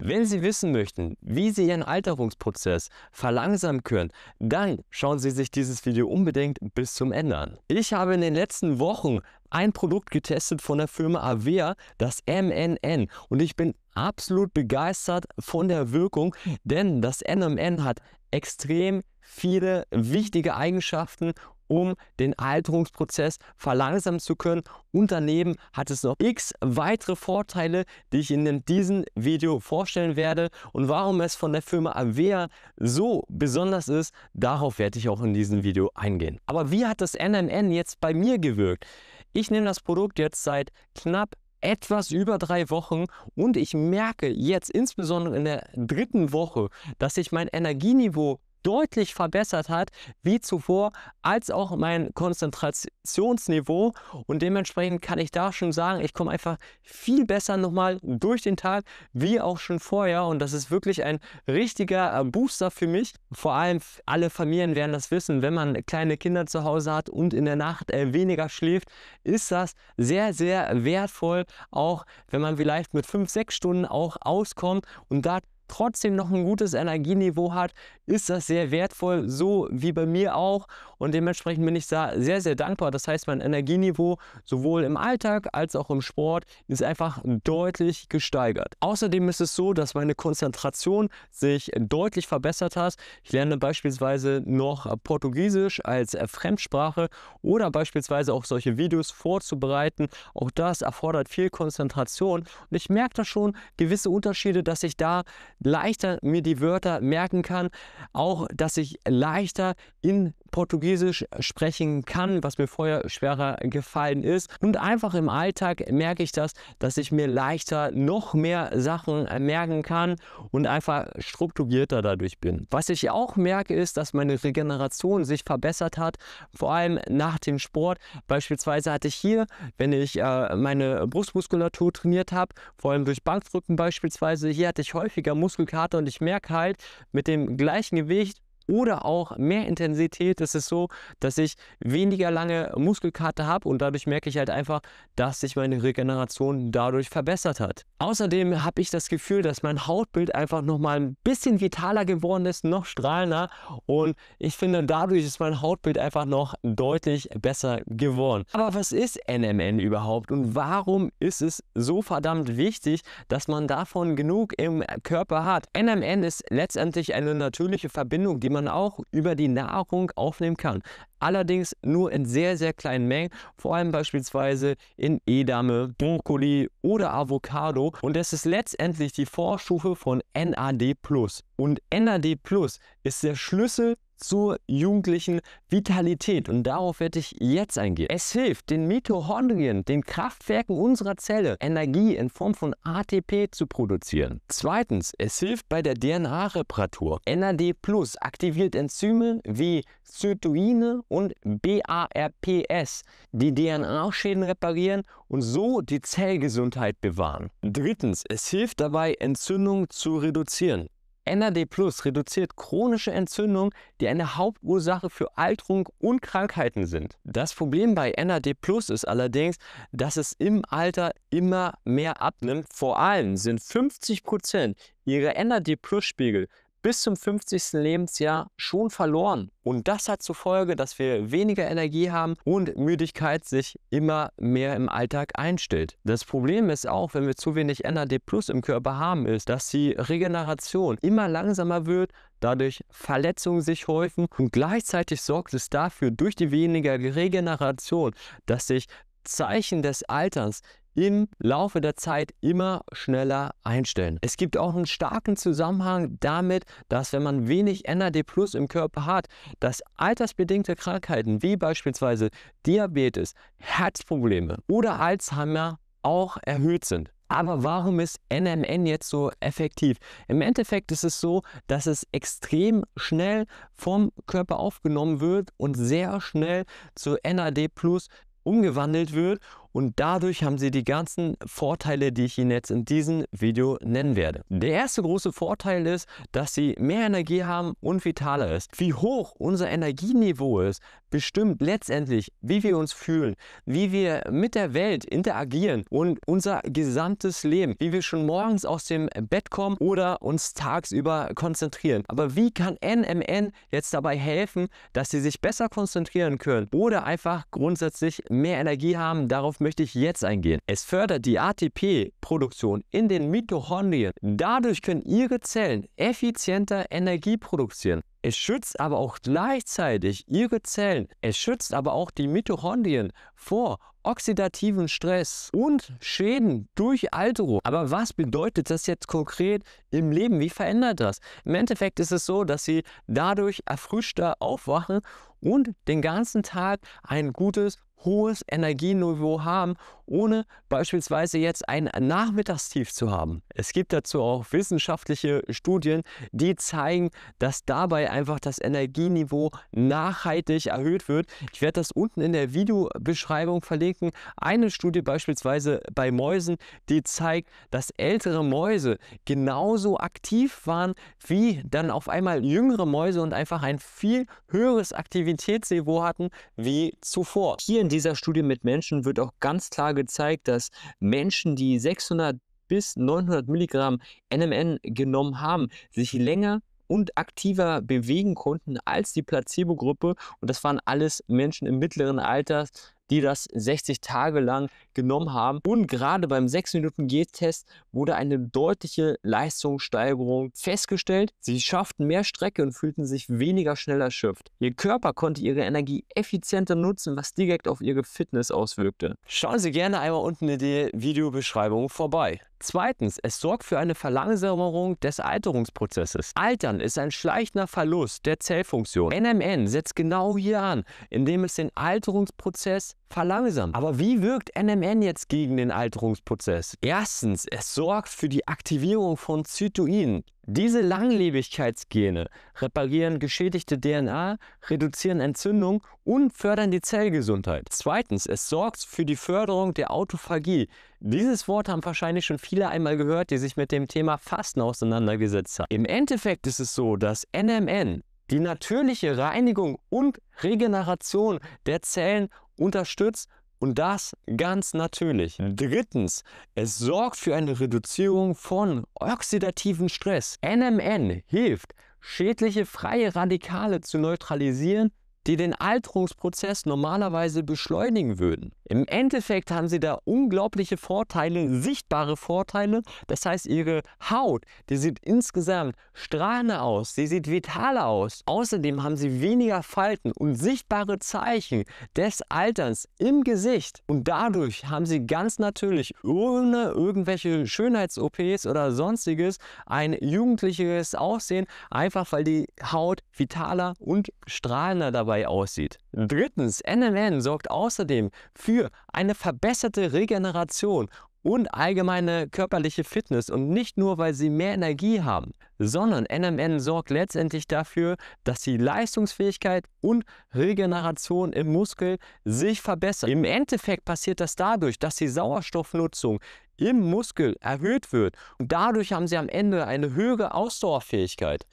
Wenn Sie wissen möchten, wie Sie Ihren Alterungsprozess verlangsamen können, dann schauen Sie sich dieses Video unbedingt bis zum Ende an. Ich habe in den letzten Wochen ein Produkt getestet von der Firma Avea, das MNN. Und ich bin absolut begeistert von der Wirkung, denn das MNN hat extrem viele wichtige Eigenschaften um den Alterungsprozess verlangsamen zu können. Und daneben hat es noch x weitere Vorteile, die ich Ihnen in diesem Video vorstellen werde. Und warum es von der Firma Avea so besonders ist, darauf werde ich auch in diesem Video eingehen. Aber wie hat das NMN jetzt bei mir gewirkt? Ich nehme das Produkt jetzt seit knapp etwas über drei Wochen und ich merke jetzt insbesondere in der dritten Woche, dass sich mein Energieniveau deutlich verbessert hat wie zuvor, als auch mein Konzentrationsniveau. Und dementsprechend kann ich da schon sagen, ich komme einfach viel besser nochmal durch den Tag, wie auch schon vorher. Und das ist wirklich ein richtiger äh, Booster für mich. Vor allem alle Familien werden das wissen, wenn man kleine Kinder zu Hause hat und in der Nacht äh, weniger schläft, ist das sehr, sehr wertvoll, auch wenn man vielleicht mit fünf, sechs Stunden auch auskommt und da trotzdem noch ein gutes Energieniveau hat, ist das sehr wertvoll, so wie bei mir auch. Und dementsprechend bin ich da sehr, sehr dankbar. Das heißt, mein Energieniveau sowohl im Alltag als auch im Sport ist einfach deutlich gesteigert. Außerdem ist es so, dass meine Konzentration sich deutlich verbessert hat. Ich lerne beispielsweise noch Portugiesisch als Fremdsprache oder beispielsweise auch solche Videos vorzubereiten. Auch das erfordert viel Konzentration. Und ich merke da schon gewisse Unterschiede, dass ich da leichter mir die Wörter merken kann, auch dass ich leichter in Portugiesisch sprechen kann, was mir vorher schwerer gefallen ist. Und einfach im Alltag merke ich das, dass ich mir leichter noch mehr Sachen merken kann und einfach strukturierter dadurch bin. Was ich auch merke, ist, dass meine Regeneration sich verbessert hat, vor allem nach dem Sport. Beispielsweise hatte ich hier, wenn ich äh, meine Brustmuskulatur trainiert habe, vor allem durch Bankdrücken beispielsweise, hier hatte ich häufiger Muskeln Muskelkater und ich merke halt mit dem gleichen Gewicht oder auch mehr Intensität. ist Es so, dass ich weniger lange Muskelkarte habe und dadurch merke ich halt einfach, dass sich meine Regeneration dadurch verbessert hat. Außerdem habe ich das Gefühl, dass mein Hautbild einfach nochmal ein bisschen vitaler geworden ist, noch strahlender und ich finde, dadurch ist mein Hautbild einfach noch deutlich besser geworden. Aber was ist NMN überhaupt und warum ist es so verdammt wichtig, dass man davon genug im Körper hat? NMN ist letztendlich eine natürliche Verbindung, die man man auch über die Nahrung aufnehmen kann allerdings nur in sehr, sehr kleinen Mengen, vor allem beispielsweise in Edamme, Brokkoli oder Avocado. Und das ist letztendlich die Vorstufe von NAD. Und NAD ist der Schlüssel zur jugendlichen Vitalität. Und darauf werde ich jetzt eingehen. Es hilft den Mitochondrien, den Kraftwerken unserer Zelle, Energie in Form von ATP zu produzieren. Zweitens, es hilft bei der DNA-Reparatur. NAD aktiviert Enzyme wie Cytoine und BARPS, die DNA-Schäden reparieren und so die Zellgesundheit bewahren. Drittens, es hilft dabei, Entzündungen zu reduzieren. NAD Plus reduziert chronische Entzündungen, die eine Hauptursache für Alterung und Krankheiten sind. Das Problem bei NAD Plus ist allerdings, dass es im Alter immer mehr abnimmt. Vor allem sind 50% Prozent ihrer NAD Plus Spiegel bis zum 50. Lebensjahr schon verloren. Und das hat zur Folge, dass wir weniger Energie haben und Müdigkeit sich immer mehr im Alltag einstellt. Das Problem ist auch, wenn wir zu wenig NAD Plus im Körper haben, ist, dass die Regeneration immer langsamer wird, dadurch Verletzungen sich häufen und gleichzeitig sorgt es dafür durch die weniger Regeneration, dass sich Zeichen des Alterns im Laufe der Zeit immer schneller einstellen. Es gibt auch einen starken Zusammenhang damit, dass wenn man wenig NAD Plus im Körper hat, dass altersbedingte Krankheiten wie beispielsweise Diabetes, Herzprobleme oder Alzheimer auch erhöht sind. Aber warum ist NMN jetzt so effektiv? Im Endeffekt ist es so, dass es extrem schnell vom Körper aufgenommen wird und sehr schnell zu NAD Plus umgewandelt wird und dadurch haben sie die ganzen Vorteile, die ich Ihnen jetzt in diesem Video nennen werde. Der erste große Vorteil ist, dass sie mehr Energie haben und vitaler ist. Wie hoch unser Energieniveau ist, bestimmt letztendlich, wie wir uns fühlen, wie wir mit der Welt interagieren und unser gesamtes Leben, wie wir schon morgens aus dem Bett kommen oder uns tagsüber konzentrieren. Aber wie kann NMN jetzt dabei helfen, dass sie sich besser konzentrieren können oder einfach grundsätzlich mehr Energie haben, darauf möchte ich jetzt eingehen. Es fördert die ATP-Produktion in den Mitochondrien. Dadurch können Ihre Zellen effizienter Energie produzieren. Es schützt aber auch gleichzeitig Ihre Zellen. Es schützt aber auch die Mitochondrien vor oxidativen Stress und Schäden durch Alterung. Aber was bedeutet das jetzt konkret im Leben? Wie verändert das? Im Endeffekt ist es so, dass Sie dadurch erfrischter aufwachen und den ganzen Tag ein gutes hohes Energieniveau haben ohne beispielsweise jetzt ein Nachmittagstief zu haben. Es gibt dazu auch wissenschaftliche Studien, die zeigen, dass dabei einfach das Energieniveau nachhaltig erhöht wird. Ich werde das unten in der Videobeschreibung verlinken. Eine Studie beispielsweise bei Mäusen, die zeigt, dass ältere Mäuse genauso aktiv waren wie dann auf einmal jüngere Mäuse und einfach ein viel höheres Aktivitätsniveau hatten wie zuvor. Hier in dieser Studie mit Menschen wird auch ganz klar gezeigt, dass Menschen, die 600 bis 900 Milligramm NMN genommen haben, sich länger und aktiver bewegen konnten als die Placebo-Gruppe. Und das waren alles Menschen im mittleren Alter, die das 60 Tage lang genommen haben. Und gerade beim 6-Minuten-G-Test wurde eine deutliche Leistungssteigerung festgestellt. Sie schafften mehr Strecke und fühlten sich weniger schnell erschöpft. Ihr Körper konnte ihre Energie effizienter nutzen, was direkt auf ihre Fitness auswirkte. Schauen Sie gerne einmal unten in die Videobeschreibung vorbei. Zweitens, es sorgt für eine Verlangsamung des Alterungsprozesses. Altern ist ein schleichender Verlust der Zellfunktion. NMN setzt genau hier an, indem es den Alterungsprozess verlangsamt. Aber wie wirkt NMN jetzt gegen den Alterungsprozess? Erstens, es sorgt für die Aktivierung von Zytoinen. Diese Langlebigkeitsgene reparieren geschädigte DNA, reduzieren Entzündung und fördern die Zellgesundheit. Zweitens, es sorgt für die Förderung der Autophagie. Dieses Wort haben wahrscheinlich schon viele einmal gehört, die sich mit dem Thema Fasten auseinandergesetzt haben. Im Endeffekt ist es so, dass NMN die natürliche Reinigung und Regeneration der Zellen unterstützt und das ganz natürlich. Drittens, es sorgt für eine Reduzierung von oxidativen Stress. NMN hilft, schädliche freie Radikale zu neutralisieren die den Alterungsprozess normalerweise beschleunigen würden. Im Endeffekt haben sie da unglaubliche Vorteile, sichtbare Vorteile. Das heißt, ihre Haut, die sieht insgesamt strahlender aus, sie sieht vitaler aus. Außerdem haben sie weniger Falten und sichtbare Zeichen des Alterns im Gesicht. Und dadurch haben sie ganz natürlich, ohne irgendwelche Schönheits-OPs oder sonstiges, ein jugendliches Aussehen, einfach weil die Haut vitaler und strahlender dabei dabei aussieht. Drittens, NMN sorgt außerdem für eine verbesserte Regeneration und allgemeine körperliche Fitness und nicht nur, weil sie mehr Energie haben, sondern NMN sorgt letztendlich dafür, dass die Leistungsfähigkeit und Regeneration im Muskel sich verbessern. Im Endeffekt passiert das dadurch, dass die Sauerstoffnutzung im Muskel erhöht wird und dadurch haben sie am Ende eine höhere Ausdauerfähigkeit.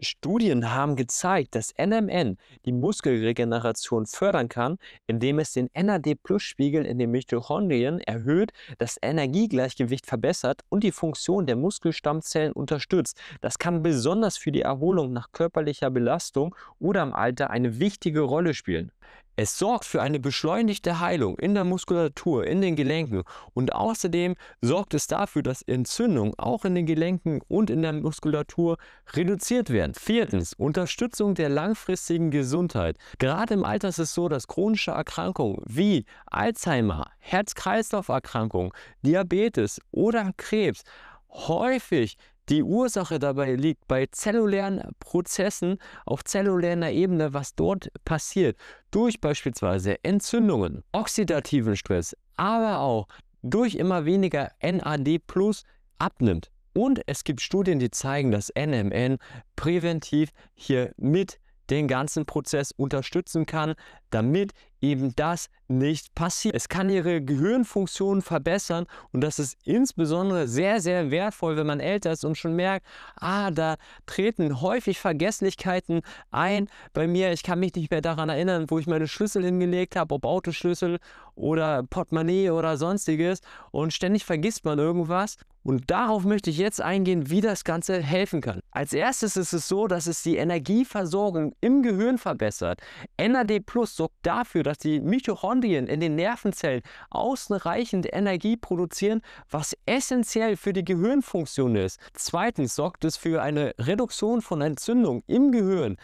Studien haben gezeigt, dass NMN die Muskelregeneration fördern kann, indem es den NAD-Plus-Spiegel in den Mitochondrien erhöht, das Energiegleichgewicht verbessert und die Funktion der Muskelstammzellen unterstützt. Das kann besonders für die Erholung nach körperlicher Belastung oder im Alter eine wichtige Rolle spielen. Es sorgt für eine beschleunigte Heilung in der Muskulatur, in den Gelenken und außerdem sorgt es dafür, dass Entzündungen auch in den Gelenken und in der Muskulatur reduziert werden. Viertens, Unterstützung der langfristigen Gesundheit. Gerade im Alter ist es so, dass chronische Erkrankungen wie Alzheimer, Herz-Kreislauf-Erkrankungen, Diabetes oder Krebs häufig die Ursache dabei liegt bei zellulären Prozessen auf zellulärer Ebene, was dort passiert, durch beispielsweise Entzündungen, oxidativen Stress, aber auch durch immer weniger NAD plus abnimmt. Und es gibt Studien, die zeigen, dass NMN präventiv hier mit den ganzen Prozess unterstützen kann, damit eben das nicht passiert. Es kann ihre Gehirnfunktionen verbessern und das ist insbesondere sehr, sehr wertvoll, wenn man älter ist und schon merkt, ah, da treten häufig Vergesslichkeiten ein bei mir. Ich kann mich nicht mehr daran erinnern, wo ich meine Schlüssel hingelegt habe, ob Autoschlüssel oder Portemonnaie oder sonstiges und ständig vergisst man irgendwas und darauf möchte ich jetzt eingehen, wie das Ganze helfen kann. Als erstes ist es so, dass es die Energieversorgung im Gehirn verbessert. NAD Plus sorgt dafür, dass die Mitochondrien in den Nervenzellen ausreichend Energie produzieren, was essentiell für die Gehirnfunktion ist. Zweitens sorgt es für eine Reduktion von Entzündung im Gehirn.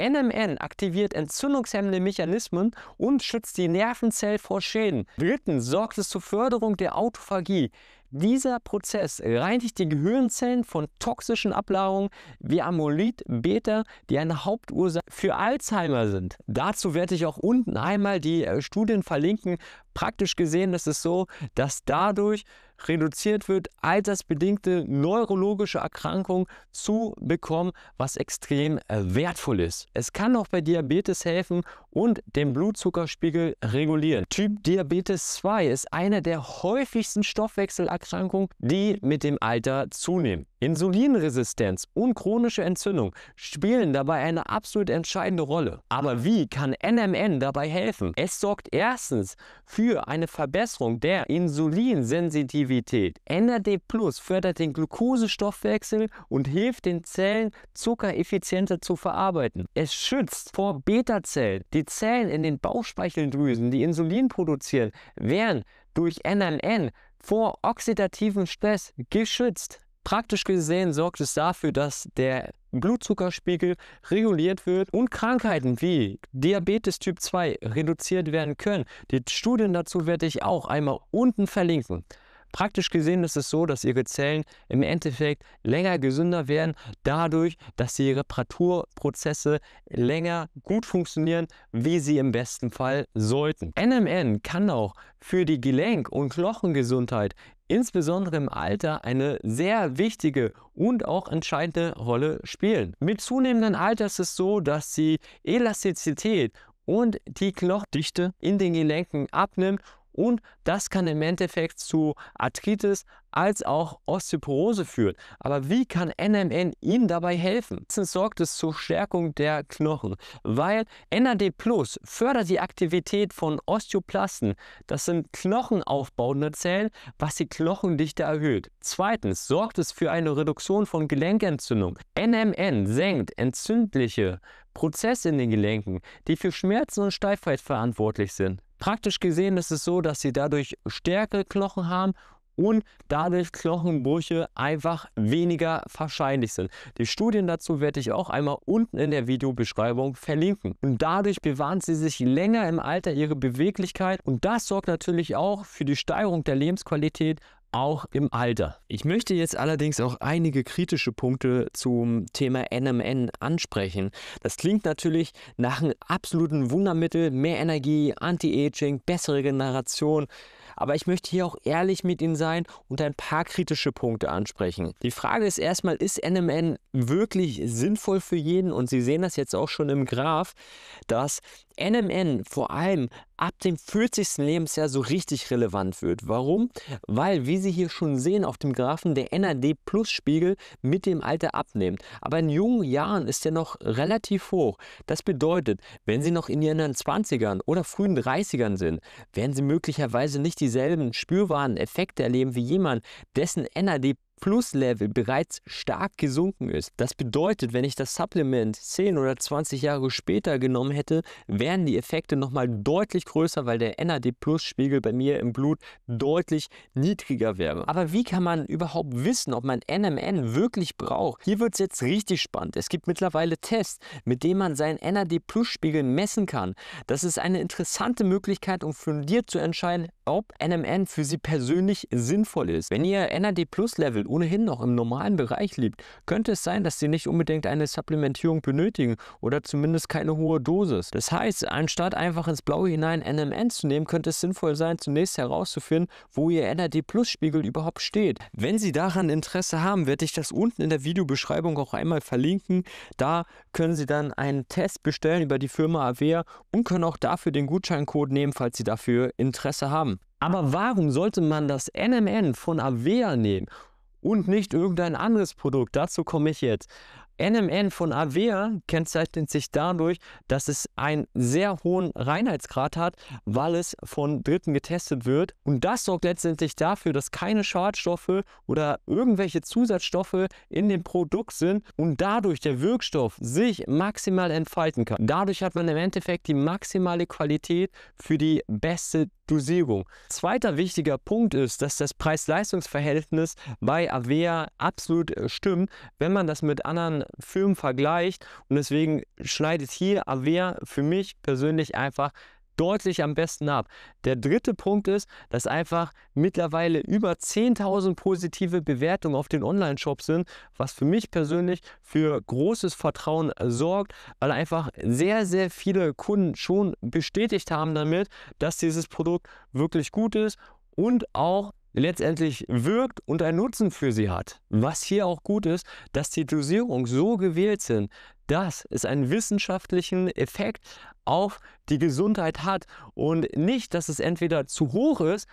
NMN aktiviert entzündungshemmende Mechanismen und schützt die Nervenzellen vor Schäden. Drittens sorgt es zur Förderung der Autophagie. Dieser Prozess reinigt die Gehirnzellen von toxischen Ablagerungen wie Amyloid, Beta, die eine Hauptursache für Alzheimer sind. Dazu werde ich auch unten einmal die äh, Studien verlinken. Praktisch gesehen ist es so, dass dadurch reduziert wird, altersbedingte neurologische Erkrankungen zu bekommen, was extrem äh, wertvoll ist. Es kann auch bei Diabetes helfen und den Blutzuckerspiegel regulieren. Typ Diabetes 2 ist eine der häufigsten Stoffwechselerkrankungen, die mit dem Alter zunehmen. Insulinresistenz und chronische Entzündung spielen dabei eine absolut entscheidende Rolle. Aber wie kann NMN dabei helfen? Es sorgt erstens für eine Verbesserung der Insulinsensitivität Aktivität. NAD Plus fördert den Glukosestoffwechsel und hilft den Zellen, Zucker effizienter zu verarbeiten. Es schützt vor Beta-Zellen. Die Zellen in den Bauchspeicheldrüsen, die Insulin produzieren, werden durch NLN vor oxidativem Stress geschützt. Praktisch gesehen sorgt es dafür, dass der Blutzuckerspiegel reguliert wird und Krankheiten wie Diabetes Typ 2 reduziert werden können. Die Studien dazu werde ich auch einmal unten verlinken. Praktisch gesehen ist es so, dass ihre Zellen im Endeffekt länger gesünder werden, dadurch, dass die Reparaturprozesse länger gut funktionieren, wie sie im besten Fall sollten. NMN kann auch für die Gelenk- und Knochengesundheit insbesondere im Alter eine sehr wichtige und auch entscheidende Rolle spielen. Mit zunehmendem Alter ist es so, dass die Elastizität und die Knochendichte in den Gelenken abnimmt und das kann im Endeffekt zu Arthritis als auch Osteoporose führen. Aber wie kann NMN Ihnen dabei helfen? Erstens sorgt es zur Stärkung der Knochen, weil NAD Plus fördert die Aktivität von Osteoplasten. Das sind knochenaufbauende Zellen, was die Knochendichte erhöht. Zweitens sorgt es für eine Reduktion von Gelenkentzündung. NMN senkt entzündliche Prozesse in den Gelenken, die für Schmerzen und Steifheit verantwortlich sind. Praktisch gesehen ist es so, dass sie dadurch stärkere Knochen haben und dadurch Knochenbrüche einfach weniger wahrscheinlich sind. Die Studien dazu werde ich auch einmal unten in der Videobeschreibung verlinken. Und dadurch bewahren sie sich länger im Alter ihre Beweglichkeit und das sorgt natürlich auch für die Steigerung der Lebensqualität auch im Alter. Ich möchte jetzt allerdings auch einige kritische Punkte zum Thema NMN ansprechen. Das klingt natürlich nach einem absoluten Wundermittel, mehr Energie, Anti-Aging, bessere Generation. Aber ich möchte hier auch ehrlich mit Ihnen sein und ein paar kritische Punkte ansprechen. Die Frage ist erstmal, ist NMN wirklich sinnvoll für jeden? Und Sie sehen das jetzt auch schon im Graph, dass NMN vor allem ab dem 40. Lebensjahr so richtig relevant wird. Warum? Weil, wie Sie hier schon sehen auf dem Graphen, der NAD-Plus-Spiegel mit dem Alter abnimmt. Aber in jungen Jahren ist er noch relativ hoch. Das bedeutet, wenn Sie noch in Ihren 20ern oder frühen 30ern sind, werden Sie möglicherweise nicht dieselben spürbaren Effekte erleben wie jemand, dessen NAD plus Plus-Level bereits stark gesunken ist. Das bedeutet, wenn ich das Supplement 10 oder 20 Jahre später genommen hätte, wären die Effekte nochmal deutlich größer, weil der NAD-Plus-Spiegel bei mir im Blut deutlich niedriger wäre. Aber wie kann man überhaupt wissen, ob man NMN wirklich braucht? Hier wird es jetzt richtig spannend. Es gibt mittlerweile Tests, mit denen man seinen NAD-Plus-Spiegel messen kann. Das ist eine interessante Möglichkeit, um fundiert zu entscheiden, ob NMN für Sie persönlich sinnvoll ist. Wenn Ihr NAD Plus Level ohnehin noch im normalen Bereich liegt, könnte es sein, dass Sie nicht unbedingt eine Supplementierung benötigen oder zumindest keine hohe Dosis. Das heißt, anstatt einfach ins Blaue hinein NMN zu nehmen, könnte es sinnvoll sein, zunächst herauszufinden, wo Ihr NAD Plus Spiegel überhaupt steht. Wenn Sie daran Interesse haben, werde ich das unten in der Videobeschreibung auch einmal verlinken. Da können Sie dann einen Test bestellen über die Firma Avea und können auch dafür den Gutscheincode nehmen, falls Sie dafür Interesse haben haben. Aber warum sollte man das NMN von Avea nehmen und nicht irgendein anderes Produkt? Dazu komme ich jetzt. NMN von Avea kennzeichnet sich dadurch, dass es einen sehr hohen Reinheitsgrad hat, weil es von Dritten getestet wird. Und das sorgt letztendlich dafür, dass keine Schadstoffe oder irgendwelche Zusatzstoffe in dem Produkt sind und dadurch der Wirkstoff sich maximal entfalten kann. Dadurch hat man im Endeffekt die maximale Qualität für die beste Dosierung. Zweiter wichtiger Punkt ist, dass das Preis-Leistungs-Verhältnis bei Avea absolut äh, stimmt. Wenn man das mit anderen Film vergleicht. Und deswegen schneidet hier Avea für mich persönlich einfach deutlich am besten ab. Der dritte Punkt ist, dass einfach mittlerweile über 10.000 positive Bewertungen auf den Online-Shops sind, was für mich persönlich für großes Vertrauen sorgt, weil einfach sehr, sehr viele Kunden schon bestätigt haben damit, dass dieses Produkt wirklich gut ist und auch letztendlich wirkt und einen Nutzen für sie hat. Was hier auch gut ist, dass die Dosierungen so gewählt sind, dass es einen wissenschaftlichen Effekt auf die Gesundheit hat und nicht, dass es entweder zu hoch ist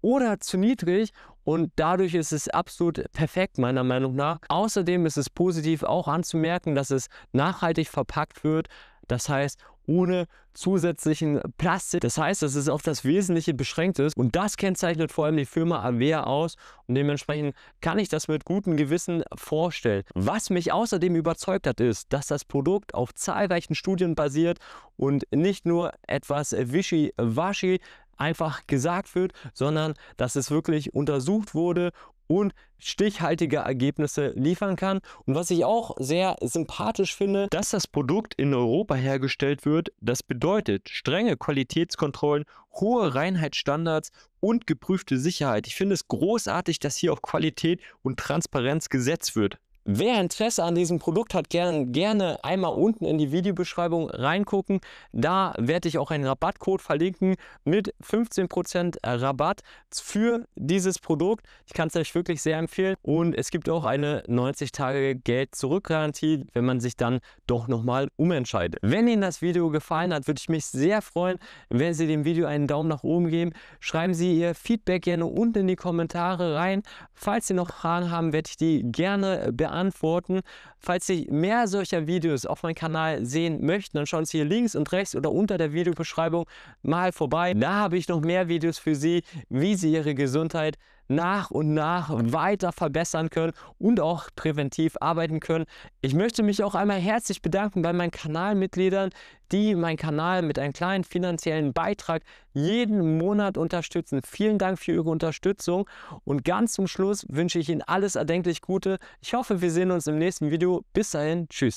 oder zu niedrig und dadurch ist es absolut perfekt meiner Meinung nach. Außerdem ist es positiv auch anzumerken, dass es nachhaltig verpackt wird, das heißt ohne zusätzlichen Plastik. Das heißt, dass es auf das Wesentliche beschränkt ist und das kennzeichnet vor allem die Firma Avea aus und dementsprechend kann ich das mit gutem Gewissen vorstellen. Was mich außerdem überzeugt hat, ist, dass das Produkt auf zahlreichen Studien basiert und nicht nur etwas wischiwaschi einfach gesagt wird, sondern dass es wirklich untersucht wurde und stichhaltige Ergebnisse liefern kann. Und was ich auch sehr sympathisch finde, dass das Produkt in Europa hergestellt wird. Das bedeutet strenge Qualitätskontrollen, hohe Reinheitsstandards und geprüfte Sicherheit. Ich finde es großartig, dass hier auf Qualität und Transparenz gesetzt wird. Wer Interesse an diesem Produkt hat, gern, gerne einmal unten in die Videobeschreibung reingucken. Da werde ich auch einen Rabattcode verlinken mit 15% Rabatt für dieses Produkt. Ich kann es euch wirklich sehr empfehlen. Und es gibt auch eine 90-Tage-Geld-Zurück-Garantie, wenn man sich dann doch nochmal umentscheidet. Wenn Ihnen das Video gefallen hat, würde ich mich sehr freuen, wenn Sie dem Video einen Daumen nach oben geben. Schreiben Sie Ihr Feedback gerne unten in die Kommentare rein. Falls Sie noch Fragen haben, werde ich die gerne beantworten Antworten. Falls Sie mehr solcher Videos auf meinem Kanal sehen möchten, dann schauen Sie hier links und rechts oder unter der Videobeschreibung mal vorbei. Da habe ich noch mehr Videos für Sie, wie Sie Ihre Gesundheit nach und nach weiter verbessern können und auch präventiv arbeiten können. Ich möchte mich auch einmal herzlich bedanken bei meinen Kanalmitgliedern, die meinen Kanal mit einem kleinen finanziellen Beitrag jeden Monat unterstützen. Vielen Dank für Ihre Unterstützung und ganz zum Schluss wünsche ich Ihnen alles erdenklich Gute. Ich hoffe, wir sehen uns im nächsten Video. Bis dahin, tschüss.